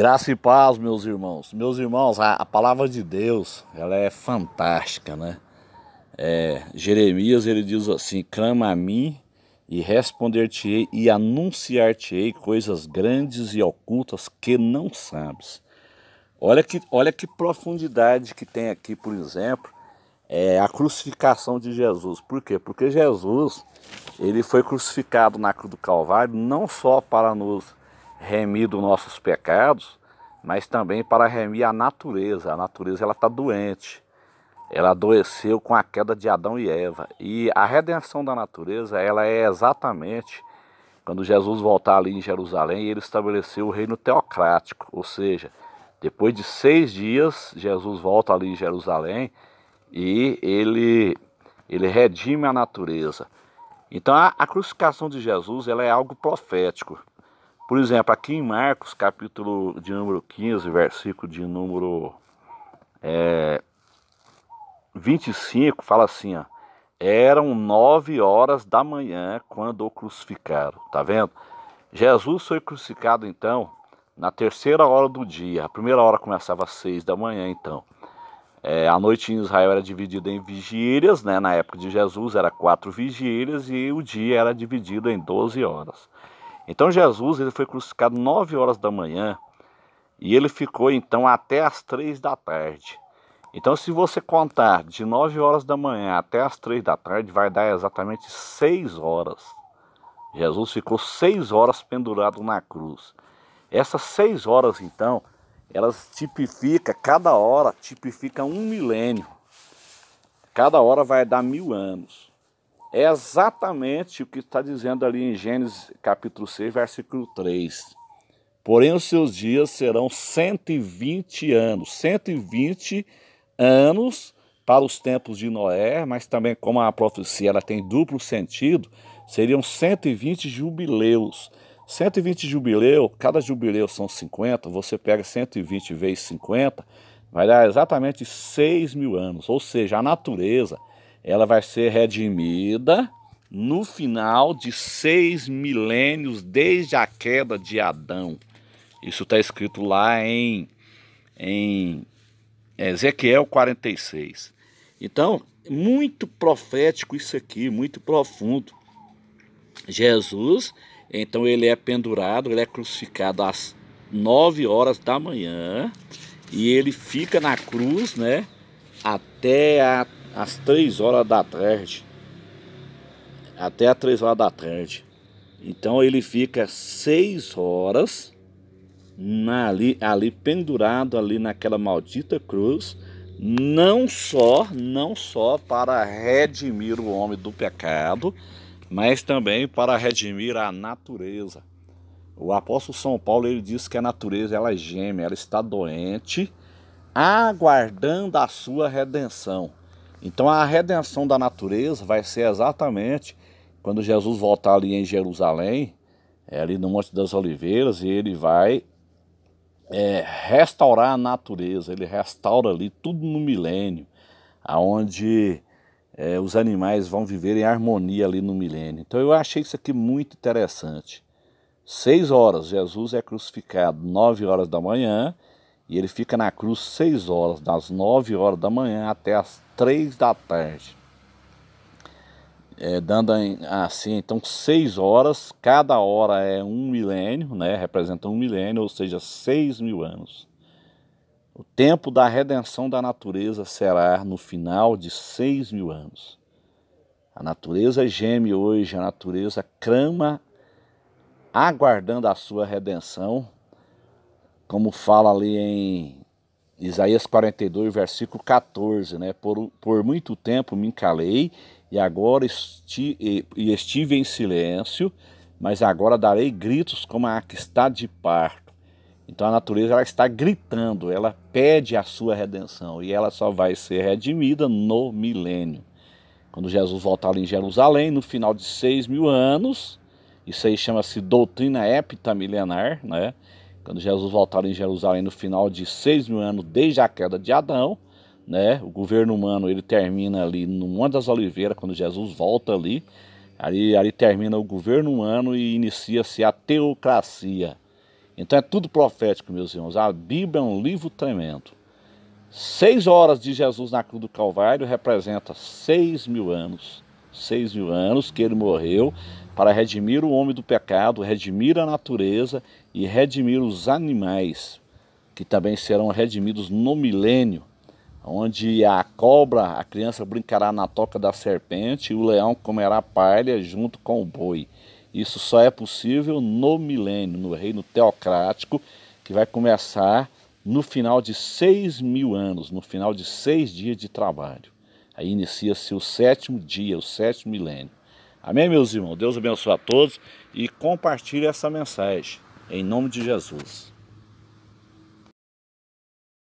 Graça e paz, meus irmãos. Meus irmãos, a, a palavra de Deus, ela é fantástica, né? É, Jeremias, ele diz assim, clama a mim e responder-te-ei e anunciar-te-ei coisas grandes e ocultas que não sabes. Olha que, olha que profundidade que tem aqui, por exemplo, é a crucificação de Jesus. Por quê? Porque Jesus ele foi crucificado na cruz do Calvário não só para nos remido nossos pecados, mas também para remir a natureza. A natureza ela está doente. Ela adoeceu com a queda de Adão e Eva. E a redenção da natureza, ela é exatamente quando Jesus voltar ali em Jerusalém, e ele estabeleceu o reino teocrático, ou seja, depois de seis dias, Jesus volta ali em Jerusalém e ele, ele redime a natureza. Então a, a crucificação de Jesus ela é algo profético. Por exemplo, aqui em Marcos, capítulo de número 15, versículo de número é, 25, fala assim, ó. Eram nove horas da manhã quando o crucificaram, tá vendo? Jesus foi crucificado, então, na terceira hora do dia. A primeira hora começava às seis da manhã, então. É, a noite em Israel era dividida em vigílias, né? Na época de Jesus era quatro vigílias e o dia era dividido em doze horas. Então Jesus ele foi crucificado 9 horas da manhã e ele ficou então até as 3 da tarde. Então, se você contar de 9 horas da manhã até as 3 da tarde, vai dar exatamente 6 horas. Jesus ficou 6 horas pendurado na cruz. Essas 6 horas, então, elas tipificam, cada hora tipifica um milênio. Cada hora vai dar mil anos. É exatamente o que está dizendo ali em Gênesis capítulo 6, versículo 3. Porém, os seus dias serão 120 anos. 120 anos para os tempos de Noé, mas também, como a profecia ela tem duplo sentido, seriam 120 jubileus. 120 jubileu, cada jubileu são 50, você pega 120 vezes 50, vai dar exatamente 6 mil anos. Ou seja, a natureza ela vai ser redimida no final de seis milênios desde a queda de Adão. Isso está escrito lá em, em Ezequiel 46. Então, muito profético isso aqui, muito profundo. Jesus, então, ele é pendurado, ele é crucificado às nove horas da manhã e ele fica na cruz, né? Até a às 3 horas da tarde, até às 3 horas da tarde. Então ele fica 6 horas na, ali, ali pendurado ali naquela maldita cruz, não só, não só para redimir o homem do pecado, mas também para redimir a natureza. O apóstolo São Paulo ele diz que a natureza ela geme, ela está doente, aguardando a sua redenção. Então a redenção da natureza vai ser exatamente quando Jesus voltar ali em Jerusalém, é, ali no Monte das Oliveiras, e ele vai é, restaurar a natureza, ele restaura ali tudo no milênio, aonde é, os animais vão viver em harmonia ali no milênio. Então eu achei isso aqui muito interessante. Seis horas, Jesus é crucificado, nove horas da manhã, e ele fica na cruz seis horas, das nove horas da manhã até as três da tarde. É, dando assim, então, seis horas, cada hora é um milênio, né? Representa um milênio, ou seja, seis mil anos. O tempo da redenção da natureza será no final de seis mil anos. A natureza geme hoje, a natureza crama, aguardando a sua redenção como fala ali em Isaías 42, versículo 14, né? Por, por muito tempo me encalei e agora esti, e, e estive em silêncio, mas agora darei gritos como a que está de parto. Então a natureza ela está gritando, ela pede a sua redenção e ela só vai ser redimida no milênio. Quando Jesus voltar ali em Jerusalém, no final de seis mil anos, isso aí chama-se doutrina heptamilenar, né? Quando Jesus voltar em Jerusalém no final de seis mil anos desde a queda de Adão, né? O governo humano ele termina ali no Monte das Oliveiras quando Jesus volta ali. Ali, ali termina o governo humano e inicia-se a teocracia. Então é tudo profético, meus irmãos. A Bíblia é um livro tremendo. Seis horas de Jesus na cruz do Calvário representa seis mil anos. Seis mil anos que ele morreu para redimir o homem do pecado, redimir a natureza e redimir os animais, que também serão redimidos no milênio, onde a cobra, a criança brincará na toca da serpente e o leão comerá palha junto com o boi. Isso só é possível no milênio, no reino teocrático, que vai começar no final de seis mil anos, no final de seis dias de trabalho. Aí inicia-se o sétimo dia, o sétimo milênio. Amém, meus irmãos? Deus abençoe a todos e compartilhe essa mensagem. Em nome de Jesus.